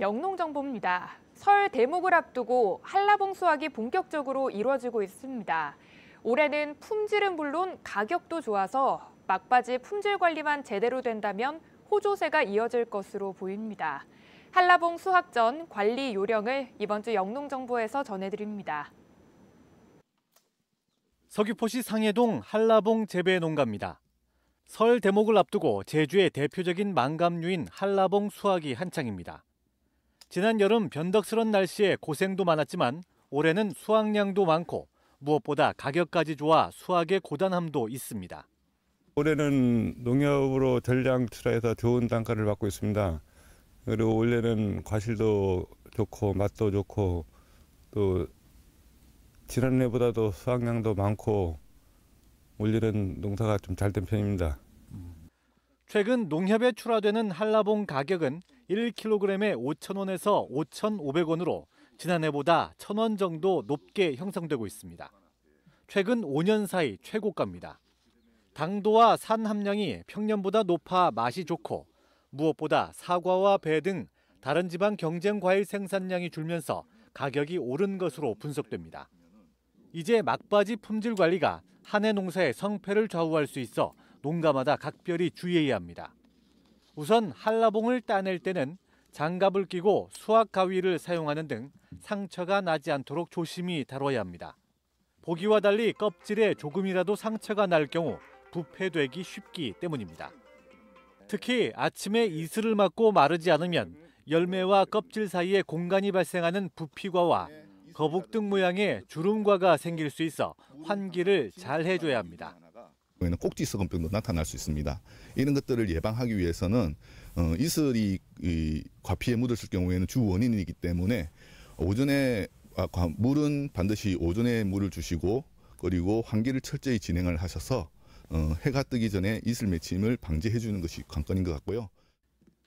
영농정보입니다. 설 대목을 앞두고 한라봉 수확이 본격적으로 이루어지고 있습니다. 올해는 품질은 물론 가격도 좋아서 막바지 품질 관리만 제대로 된다면 호조세가 이어질 것으로 보입니다. 한라봉 수확 전 관리 요령을 이번 주 영농정보에서 전해드립니다. 서귀포시 상해동 한라봉 재배 농가입니다. 설 대목을 앞두고 제주의 대표적인 망감류인 한라봉 수확이 한창입니다. 지난 여름 변덕스런 날씨에 고생도 많았지만 올해는 수확량도 많고 무엇보다 가격까지 좋아 수확의 고단함도 있습니다. 올해는 농협으로 전량 출하해서 좋은 단가를 받고 있습니다. 그리고 올해는 과실도 좋고 맛도 좋고 또 지난해보다도 수확량도 많고 올해는 농사가 좀 잘 된 편입니다. 최근 농협에 출하되는 한라봉 가격은 1kg에 5,000원에서 5,500원으로 지난해보다 1,000원 정도 높게 형성되고 있습니다. 최근 5년 사이 최고가입니다. 당도와 산 함량이 평년보다 높아 맛이 좋고 무엇보다 사과와 배 등 다른 지방 경쟁 과일 생산량이 줄면서 가격이 오른 것으로 분석됩니다. 이제 막바지 품질 관리가 한해 농사의 성패를 좌우할 수 있어 농가마다 각별히 주의해야 합니다. 우선 한라봉을 따낼 때는 장갑을 끼고 수확 가위를 사용하는 등 상처가 나지 않도록 조심히 다뤄야 합니다. 보기와 달리 껍질에 조금이라도 상처가 날 경우 부패되기 쉽기 때문입니다. 특히 아침에 이슬을 맞고 마르지 않으면 열매와 껍질 사이에 공간이 발생하는 부피과와 거북등 모양의 주름과가 생길 수 있어 환기를 잘 해줘야 합니다. 경우에는 꼭지 서음병도 나타날 수 있습니다. 이런 것들을 예방하기 위해서는 어, 이슬이 이, 과피에 묻었을 경우에는 주 원인이기 때문에 오전에 아, 물은 반드시 오전에 물을 주시고 그리고 환기를 철저히 진행을 하셔서 어, 해가 뜨기 전에 이슬 맺힘을 방지해 주는 것이 관건인 것 같고요.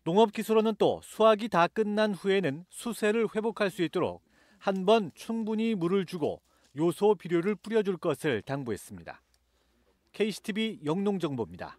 농업기술원은 또 수확이 다 끝난 후에는 수세를 회복할 수 있도록 한 번 충분히 물을 주고 요소 비료를 뿌려줄 것을 당부했습니다. KCTV 영농정보입니다.